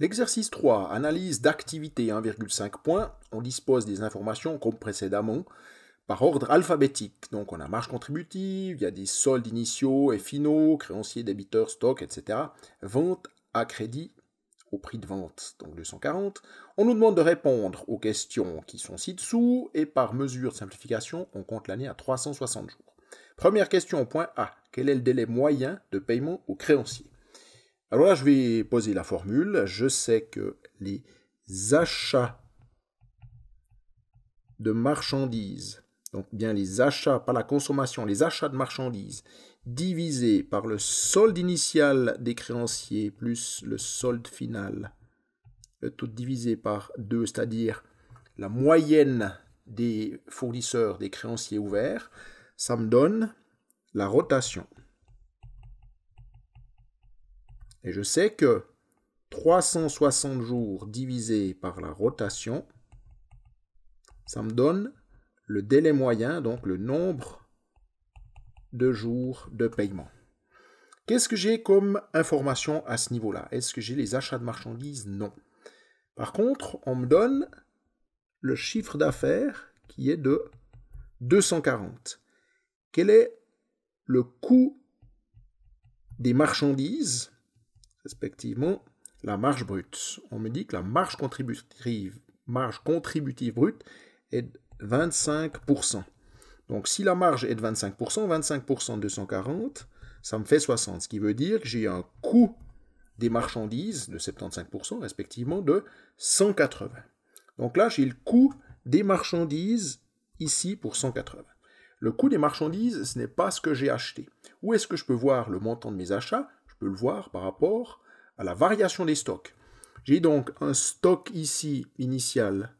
L'exercice 3, analyse d'activité 1,5 points, on dispose des informations comme précédemment par ordre alphabétique. Donc on a marge contributive, il y a des soldes initiaux et finaux, créanciers, débiteurs, stock, etc. Vente à crédit au prix de vente, donc 240. On nous demande de répondre aux questions qui sont ci-dessous et par mesure de simplification, on compte l'année à 360 jours. Première question au point A. Quel est le délai moyen de paiement aux créanciers alors là, je vais poser la formule. Je sais que les achats de marchandises, donc bien les achats, pas la consommation, les achats de marchandises, divisés par le solde initial des créanciers plus le solde final, tout divisé par 2, c'est-à-dire la moyenne des fournisseurs, des créanciers ouverts, ça me donne la rotation. Et je sais que 360 jours divisé par la rotation, ça me donne le délai moyen, donc le nombre de jours de paiement. Qu'est-ce que j'ai comme information à ce niveau-là Est-ce que j'ai les achats de marchandises Non. Par contre, on me donne le chiffre d'affaires qui est de 240. Quel est le coût des marchandises respectivement la marge brute. On me dit que la marge contributive, marge contributive brute est de 25%. Donc si la marge est de 25%, 25% de 240, ça me fait 60, ce qui veut dire que j'ai un coût des marchandises de 75%, respectivement de 180. Donc là, j'ai le coût des marchandises ici pour 180. Le coût des marchandises, ce n'est pas ce que j'ai acheté. Où est-ce que je peux voir le montant de mes achats le voir par rapport à la variation des stocks. J'ai donc un stock ici initial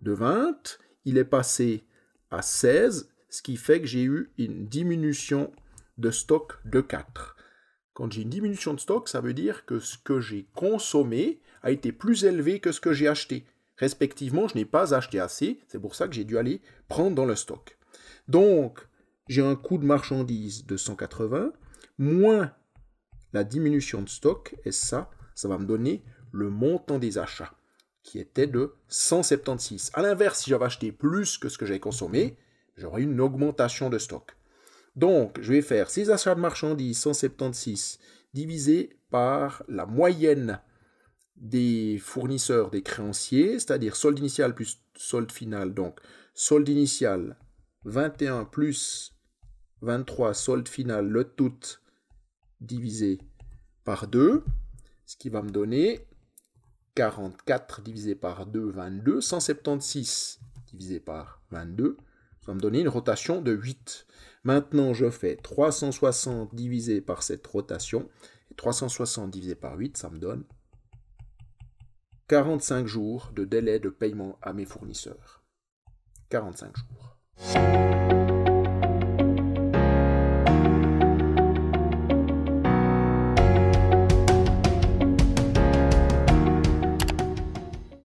de 20, il est passé à 16, ce qui fait que j'ai eu une diminution de stock de 4. Quand j'ai une diminution de stock, ça veut dire que ce que j'ai consommé a été plus élevé que ce que j'ai acheté. Respectivement, je n'ai pas acheté assez, c'est pour ça que j'ai dû aller prendre dans le stock. Donc, j'ai un coût de marchandise de 180, moins la diminution de stock, et ça, ça va me donner le montant des achats, qui était de 176. À l'inverse, si j'avais acheté plus que ce que j'ai consommé, j'aurais une augmentation de stock. Donc, je vais faire ces achats de marchandises 176 divisé par la moyenne des fournisseurs, des créanciers, c'est-à-dire solde initial plus solde final. Donc, solde initial 21 plus 23, solde final, le tout divisé par 2, ce qui va me donner 44 divisé par 2, 22, 176 divisé par 22, ça va me donner une rotation de 8. Maintenant, je fais 360 divisé par cette rotation, et 360 divisé par 8, ça me donne 45 jours de délai de paiement à mes fournisseurs. 45 jours.